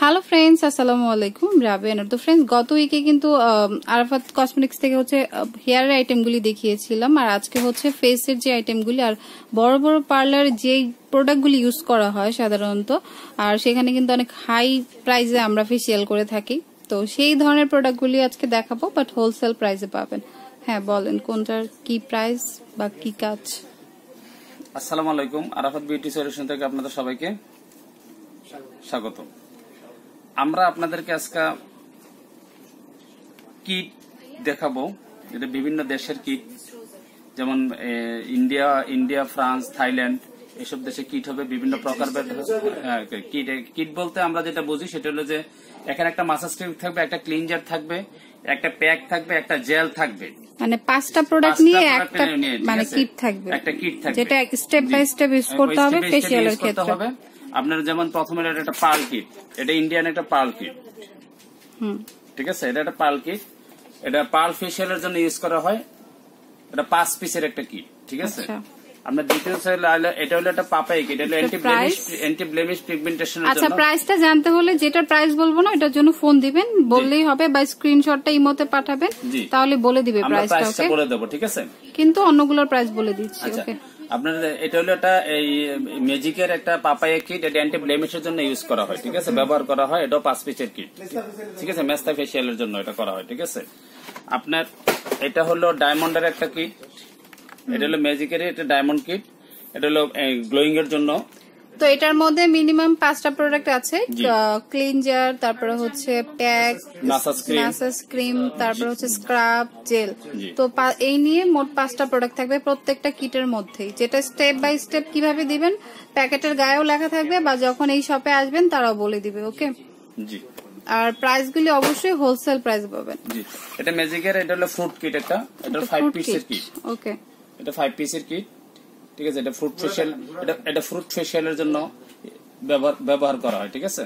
Hello friends আসসালামু আলাইকুম রাবেন তো ফ্রেন্ডস গত উইকে কিন্তু আরাফাত কসমেটিক্স থেকে হচ্ছে হেয়ারের আইটেমগুলি দেখিয়েছিলাম আর আজকে হচ্ছে ফেসের যে আইটেমগুলি আর বড় বড় পার্লার যে প্রোডাক্টগুলি ইউজ করা হয় সাধারণত আর সেখানে কিন্তু অনেক হাই প্রাইসে আমরা ফেসিয়াল করে থাকি তো সেই ধরনের প্রোডাক্টগুলি আজকে দেখাবো বাট হোলসেল প্রাইসে পাবেন হ্যাঁ বলেন কোনটার কি প্রাইস বা কি কাজ আসসালামু আলাইকুম আরাফাত বিউটি সলিউশন থেকে আপনাদের সবাইকে স্বাগত আমরা আপনাদেরকে আজকে কিট দেখাবো এটা বিভিন্ন দেশের কিট যেমন ইন্ডিয়া ইন্ডিয়া ফ্রান্স থাইল্যান্ড এসব দেশে কিট হবে বিভিন্ন প্রকার হ্যাঁ, কিট কিট বলতে আমরা যেটা বুঝি সেটা হলো যে এখানে একটা মাসাজ ক্রিম থাকবে একটা ক্লিনজার থাকবে একটা প্যাক থাকবে একটা জেল থাকবে মানে পাঁচটা প্রোডাক্ট নিয়ে একটা মানে কিট থাকবে একটা কিট থাকবে যেটা স্টেপ বাই স্টেপ ইউজ করতে হবে ফেসিয়ালের ক্ষেত্রে আপনার যেমন প্রথমে একটা পাল কিট এটা ইন্ডিয়ান একটা পাল কিট ঠিক আছে এটা একটা পাল কিট এটা পাল এর জন্য ইউজ করা হয় এটা পাঁচ পিসের একটা কিট ঠিক আছে আমরা আচ্ছা। দ্বিতীয় এটা হলো একটা পাপাই কিট এটা anti blemish anti blemish pigmentation আচ্ছা প্রাইসটা জানতে হলে যেটা প্রাইস বলবো না এটার জন্য ফোন দিবেন বললেই হবে বা স্ক্রিনশটটা এই ইমোতে পাঠাবেন তাহলে বলে দিবে প্রাইসটা ওকে বলে দেব ঠিক আছে কিন্তু অন্যগুলোর প্রাইস বলে দিচ্ছি ওকে আচ্ছা। আপনার এটা হলো একটা এই ম্যাজিকের একটা পাপায়া কিট এটা অ্যান্টি ব্লেমিশের জন্য ইউজ করা হয় ঠিক আছে ব্যবহার করা হয় এটাও পাঁচ পিসের কিট ঠিক আছে মেস্তা ফেসিয়ালের জন্য এটা করা হয় ঠিক আছে আপনার এটা হলো ডায়মন্ডের একটা কিট এটা হলো ম্যাজিকের একটা ডায়মন্ড কিট এটা হলো গ্লোয়িং এর জন্য তো এটার মধ্যে মিনিমাম পাঁচটা প্রোডাক্ট আছে ক্লিনজার তারপরে হচ্ছে প্যাক নাসাস ক্রিম তারপর হচ্ছে স্ক্রাব জেল তো এই নিয়ে মোট পাঁচটা প্রোডাক্ট থাকবে প্রত্যেকটা কিটের মধ্যেই যেটা স্টেপ বাই স্টেপ কিভাবে দিবেন প্যাকেটের গায়েও লেখা থাকবে বা যখন এই শপে আসবেন তারাও বলে দিবে ওকে আর প্রাইস গুলি অবশ্যই হোলসেল প্রাইস পাবেন জি এটা ম্যাজিকের এটা হলো ফ্রুট কিট এটা এটা ফাইভ পিসের কিট ওকে এটা ফাইভ পিসের কিট ঠিক আছে এটা ফ্রুট ফেশিয়াল এটা এটা ফ্রুট ফেশিয়ালের জন্য ব্যবহার করা হয় ঠিক আছে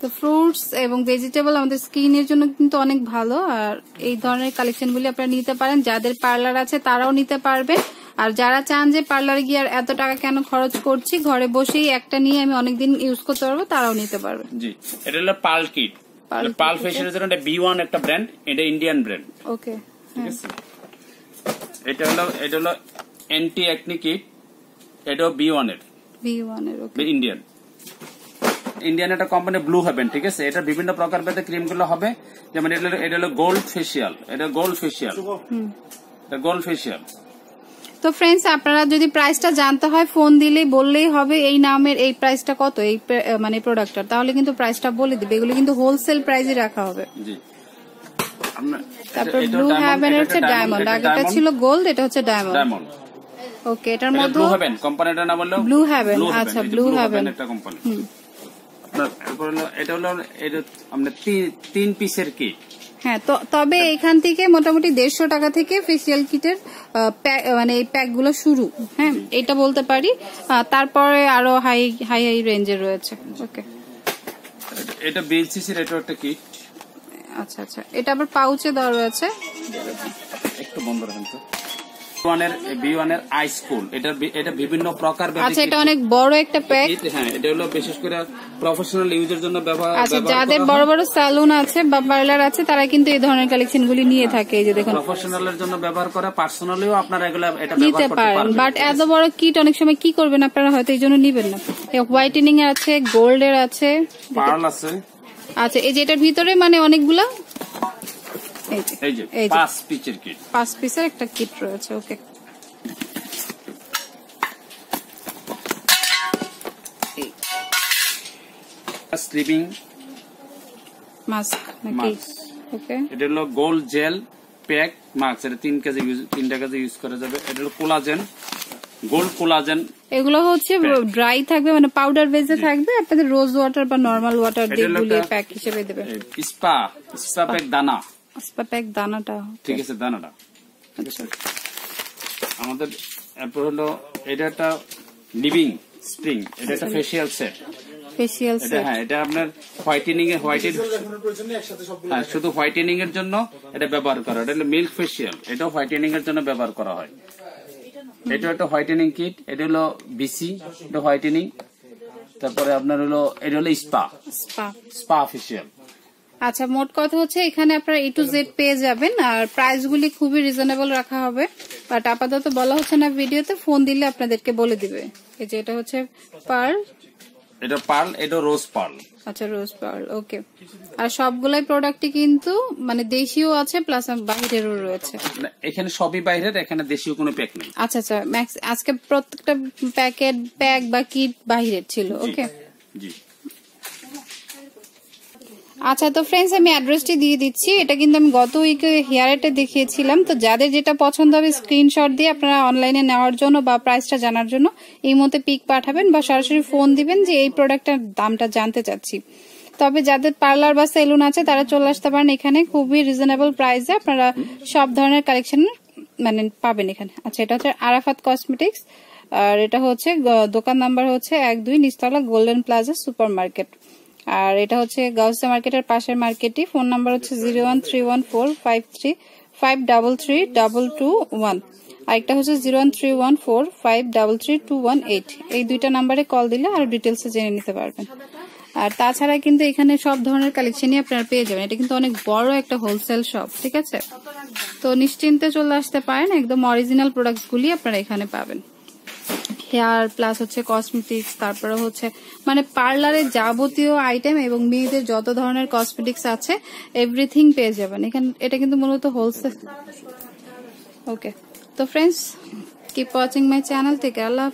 তো ফ্রুটস এবং ভেজিটেবল আমাদের স্কিনের জন্য কিন্তু অনেক ভালো আর এই ধরনের কালেকশনগুলি আপনারা নিতে পারেন যাদের পার্লার আছে তারাও নিতে পারবে আর যারা চান যে পার্লারে গিয়ে আর এত টাকা কেন খরচ করছি ঘরে বসেই একটা নিয়ে আমি অনেকদিন ইউজ করতে পারবো তারাও নিতে পারবে জি এটা হলো পাল কিট পাল ফেশিয়ালের জন্য এটা বি ওয়ান একটা ব্র্যান্ড এটা ইন্ডিয়ান ব্র্যান্ড ওকে এটা হলো এটা হলো এন্টি অ্যাকনি কিট এটা বি ওয়ান এর এর ওকে ইন্ডিয়ান ইন্ডিয়ান একটা কোম্পানি ব্লু হবেন ঠিক আছে এটা বিভিন্ন প্রকার ভেদে ক্রিম গুলো হবে যেমন এটা এটা হলো গোল্ড ফেসিয়াল এটা গোল্ড ফেসিয়াল এটা গোল্ড ফেসিয়াল তো ফ্রেন্ডস আপনারা যদি প্রাইসটা জানতে হয় ফোন দিলেই বললেই হবে এই নামের এই প্রাইসটা কত এই মানে প্রোডাক্টটা তাহলে কিন্তু প্রাইসটা বলে দিবে এগুলো কিন্তু হোলসেল প্রাইসে রাখা হবে তারপর ব্লু হ্যাভেন হচ্ছে ডায়মন্ড আগেটা ছিল গোল্ড এটা হচ্ছে ডায়মন্ড ওকে এটার মধ্যে ব্লু কোম্পানিটার নাম ব্লু আচ্ছা ব্লু একটা কোম্পানি তারপর হলো এটা হলো এটা আমরা তিন পিসের কি হ্যাঁ তবে হ্যাঁ। এখান থেকে মোটামুটি দেড়শো টাকা থেকে ফেসিয়াল কিটের মানে এই প্যাকগুলো শুরু হ্যাঁ এটা বলতে পারি তারপরে আরো হাই হাই হাই রেঞ্জের রয়েছে ওকে এটা এটা একটা কিট আচ্ছা আচ্ছা এটা আবার পাউচে দেওয়া রয়েছে একটু বন্ধ রাখেন তো যাদের বড় বড় সালুন আছে বা পার্লার আছে তারা কিন্তু এই ধরনের কালেকশন গুলি নিয়ে থাকে জন্য ব্যবহার নিতে পারেন বাট এত বড় কিট অনেক সময় কি করবেন আপনারা হয়তো এই জন্য নিবেন না হোয়াইটেনিং আছে গোল্ডের আছে আছে আচ্ছা এই যেটার ভিতরে মানে অনেকগুলা জেল প্যাক মাস্ক এটা তিন কেজি তিনটা কেজি ইউজ করা যাবে এটা হলো কোলাজেন গোল্ড কোলাজেন এগুলো হচ্ছে ড্রাই থাকবে মানে পাউডার বেজে থাকবে আপনাদের রোজ ওয়াটার বা নর্মাল ওয়াটার দিয়ে গুলিয়ে প্যাক হিসেবে দেবেন স্পা স্পা প্যাক দানা হ্যাঁ, হ্যাঁ শুধু হোয়াইটেনিং এর জন্য এটা ব্যবহার করা এটা হলো মিল্ক ফেসিয়াল এটাও হোয়াইটেনিং এর জন্য ব্যবহার করা হয় এটা একটা হোয়াইটেনিং কিট এটা হলো বিসি এটা হোয়াইটেনিং তারপরে আপনার হলো এটা হলো স্পা স্পা স্পা ফেসিয়াল আচ্ছা মোট কথা হচ্ছে এখানে আপনারা এ টু জেড পেয়ে যাবেন আর প্রাইসগুলি খুবই রিজনেবল রাখা হবে বাট আপাতত বলা হচ্ছে না ভিডিওতে ফোন দিলে আপনাদেরকে বলে দিবে এই যে এটা হচ্ছে পার এটা পার্ল এটা রোজ পার্ল আচ্ছা রোজ পার্ল ওকে আর সবগুলাই প্রোডাক্টই কিন্তু মানে দেশীয় আছে প্লাস বাইরেরও রয়েছে এখানে সবই বাইরের এখানে দেশীয় কোনো প্যাক নেই আচ্ছা আচ্ছা ম্যাক্স আজকে প্রত্যেকটা প্যাকেট প্যাক বা কিট বাইরের ছিল ওকে জি আচ্ছা তো ফ্রেন্ডস আমি অ্যাড্রেসটি দিয়ে দিচ্ছি এটা কিন্তু আমি গত উইকে হেয়ারেটে দেখিয়েছিলাম তো যাদের যেটা পছন্দ হবে স্ক্রিনশট দিয়ে আপনারা অনলাইনে নেওয়ার জন্য বা প্রাইসটা জানার জন্য এই মতে পিক পাঠাবেন বা সরাসরি ফোন দিবেন যে এই প্রোডাক্টের দামটা জানতে চাচ্ছি তবে যাদের পার্লার বা সেলুন আছে তারা চলে আসতে পারেন এখানে খুবই রিজনেবল প্রাইসে আপনারা সব ধরনের কালেকশন মানে পাবেন এখানে আচ্ছা এটা হচ্ছে আরাফাত কসমেটিক্স আর এটা হচ্ছে দোকান নাম্বার হচ্ছে এক দুই নিচতলা গোল্ডেন প্লাজা সুপার মার্কেট আর এটা হচ্ছে গাউসে মার্কেটের পাশের মার্কেটই ফোন নাম্বার হচ্ছে zero one three one four five three five double three double two one একটা হচ্ছে zero one three one four five double three two one eight এই দুইটা নাম্বারে কল দিলে আর ডিটেলসে জেনে নিতে পারবেন আর তাছাড়া কিন্তু এখানে সব ধরনের কালেকশনই আপনারা পেয়ে যাবেন এটা কিন্তু অনেক বড় একটা হোলসেল শপ ঠিক আছে তো নিশ্চিন্তে চলে আসতে পারেন একদম অরিজিনাল প্রোডাক্টসগুলি আপনারা এখানে পাবেন হেয়ার প্লাস হচ্ছে কসমেটিক্স তারপরে হচ্ছে মানে পার্লারের যাবতীয় আইটেম এবং মেয়েদের যত ধরনের কসমেটিক্স আছে এভরিথিং পেয়ে যাবেন এখানে এটা কিন্তু মূলত হোলসেল ওকে তো friends keep watching my channel থেকে আল্লাহ